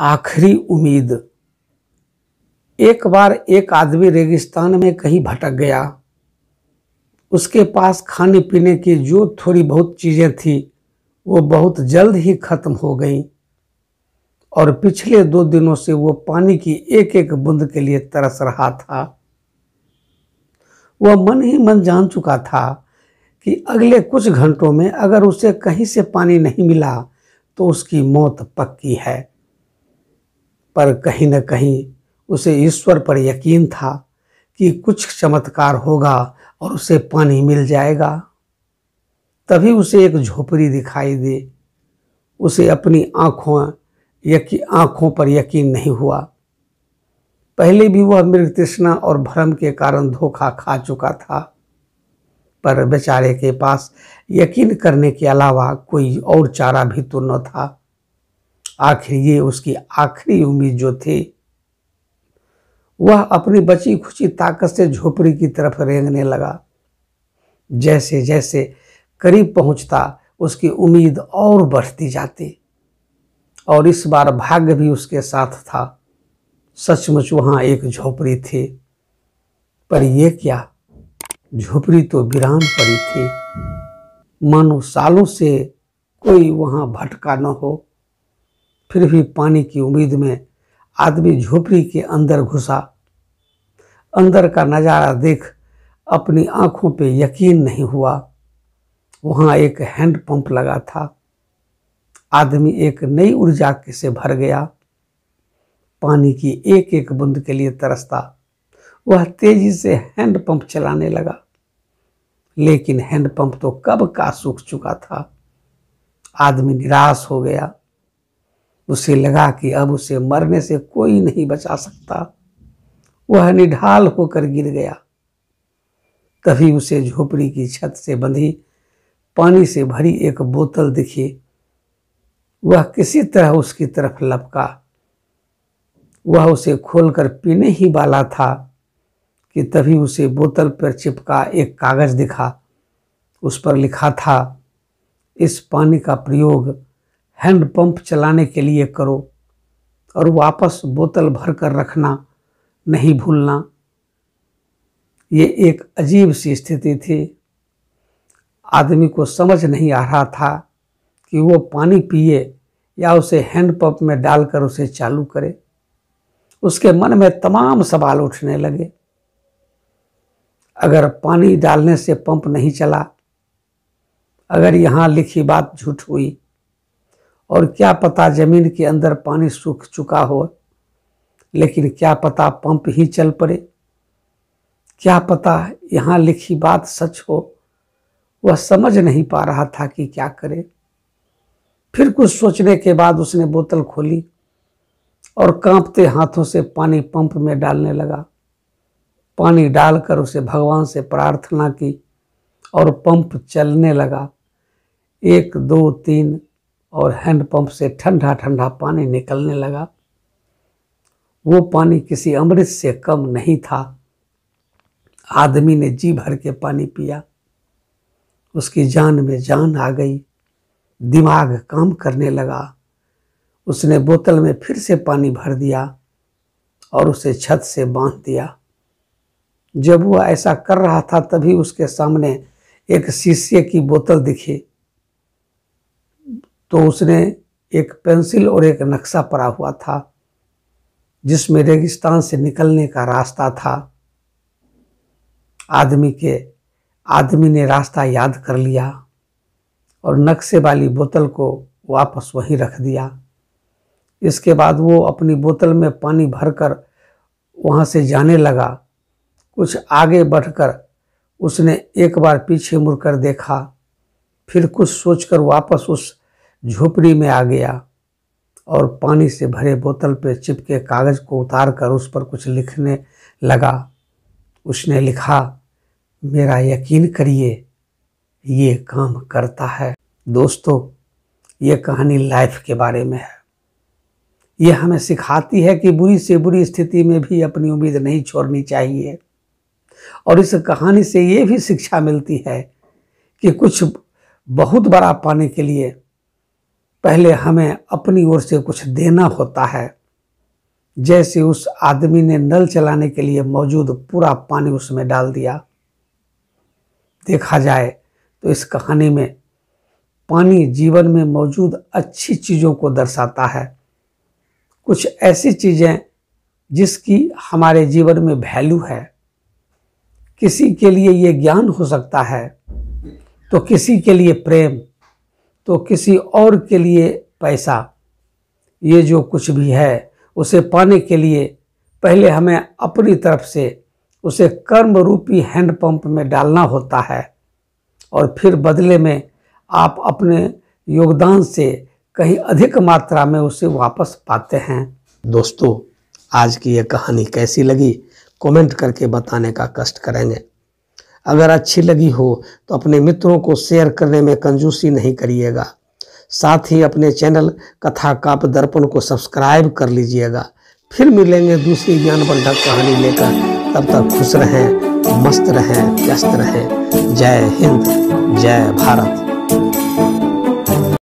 आखिरी उम्मीद एक बार एक आदमी रेगिस्तान में कहीं भटक गया उसके पास खाने पीने की जो थोड़ी बहुत चीज़ें थी वो बहुत जल्द ही ख़त्म हो गई और पिछले दो दिनों से वो पानी की एक एक बूंद के लिए तरस रहा था वह मन ही मन जान चुका था कि अगले कुछ घंटों में अगर उसे कहीं से पानी नहीं मिला तो उसकी मौत पक्की है पर कहीं न कहीं उसे ईश्वर पर यकीन था कि कुछ चमत्कार होगा और उसे पानी मिल जाएगा तभी उसे एक झोपड़ी दिखाई दी उसे अपनी आँखों यकी आँखों पर यकीन नहीं हुआ पहले भी वह मृग तृष्णा और भ्रम के कारण धोखा खा चुका था पर बेचारे के पास यकीन करने के अलावा कोई और चारा भी तो न था आखिर ये उसकी आखिरी उम्मीद जो थी वह अपनी बची खुची ताकत से झोपड़ी की तरफ रेंगने लगा जैसे जैसे करीब पहुंचता उसकी उम्मीद और बढ़ती जाती और इस बार भाग्य भी उसके साथ था सचमुच वहाँ एक झोपड़ी थी पर यह क्या झोपड़ी तो विराम पड़ी थी मानो सालों से कोई वहाँ भटका न हो फिर भी पानी की उम्मीद में आदमी झोपड़ी के अंदर घुसा अंदर का नज़ारा देख अपनी आंखों पे यकीन नहीं हुआ वहाँ एक हैंड पंप लगा था आदमी एक नई ऊर्जा के से भर गया पानी की एक एक बूंद के लिए तरसता वह तेजी से हैंड पंप चलाने लगा लेकिन हैंड पंप तो कब का सूख चुका था आदमी निराश हो गया उसे लगा कि अब उसे मरने से कोई नहीं बचा सकता वह निढाल होकर गिर गया तभी उसे झोपड़ी की छत से बंधी पानी से भरी एक बोतल दिखी वह किसी तरह उसकी तरफ लपका वह उसे खोलकर पीने ही वाला था कि तभी उसे बोतल पर चिपका एक कागज़ दिखा उस पर लिखा था इस पानी का प्रयोग हैंडपम्प चलाने के लिए करो और वापस बोतल भर कर रखना नहीं भूलना ये एक अजीब सी स्थिति थी आदमी को समझ नहीं आ रहा था कि वो पानी पिए या उसे हैंडपम्प में डालकर उसे चालू करे उसके मन में तमाम सवाल उठने लगे अगर पानी डालने से पंप नहीं चला अगर यहाँ लिखी बात झूठ हुई और क्या पता जमीन के अंदर पानी सूख चुका हो लेकिन क्या पता पंप ही चल पड़े क्या पता यहाँ लिखी बात सच हो वह समझ नहीं पा रहा था कि क्या करे फिर कुछ सोचने के बाद उसने बोतल खोली और कांपते हाथों से पानी पंप में डालने लगा पानी डालकर उसे भगवान से प्रार्थना की और पंप चलने लगा एक दो तीन और हैंडपम्प से ठंडा ठंडा पानी निकलने लगा वो पानी किसी अमृत से कम नहीं था आदमी ने जी भर के पानी पिया उसकी जान में जान आ गई दिमाग काम करने लगा उसने बोतल में फिर से पानी भर दिया और उसे छत से बांध दिया जब वह ऐसा कर रहा था तभी उसके सामने एक शीशे की बोतल दिखी तो उसने एक पेंसिल और एक नक्शा पड़ा हुआ था जिसमें रेगिस्तान से निकलने का रास्ता था आदमी के आदमी ने रास्ता याद कर लिया और नक्शे वाली बोतल को वापस वहीं रख दिया इसके बाद वो अपनी बोतल में पानी भरकर वहाँ से जाने लगा कुछ आगे बढ़कर उसने एक बार पीछे मुड़कर देखा फिर कुछ सोचकर वापस उस झोपड़ी में आ गया और पानी से भरे बोतल पे चिपके कागज़ को उतार कर उस पर कुछ लिखने लगा उसने लिखा मेरा यकीन करिए ये काम करता है दोस्तों ये कहानी लाइफ के बारे में है ये हमें सिखाती है कि बुरी से बुरी स्थिति में भी अपनी उम्मीद नहीं छोड़नी चाहिए और इस कहानी से ये भी शिक्षा मिलती है कि कुछ बहुत बड़ा पाने के लिए पहले हमें अपनी ओर से कुछ देना होता है जैसे उस आदमी ने नल चलाने के लिए मौजूद पूरा पानी उसमें डाल दिया देखा जाए तो इस कहानी में पानी जीवन में मौजूद अच्छी चीज़ों को दर्शाता है कुछ ऐसी चीज़ें जिसकी हमारे जीवन में वैल्यू है किसी के लिए ये ज्ञान हो सकता है तो किसी के लिए प्रेम तो किसी और के लिए पैसा ये जो कुछ भी है उसे पाने के लिए पहले हमें अपनी तरफ से उसे कर्म रूपी हैंडपंप में डालना होता है और फिर बदले में आप अपने योगदान से कहीं अधिक मात्रा में उसे वापस पाते हैं दोस्तों आज की ये कहानी कैसी लगी कमेंट करके बताने का कष्ट करेंगे अगर अच्छी लगी हो तो अपने मित्रों को शेयर करने में कंजूसी नहीं करिएगा साथ ही अपने चैनल कथा काप दर्पण को सब्सक्राइब कर लीजिएगा फिर मिलेंगे दूसरी ज्ञानवर्धक कहानी लेकर तब तक खुश रहें मस्त रहें व्यस्त रहें जय हिंद जय भारत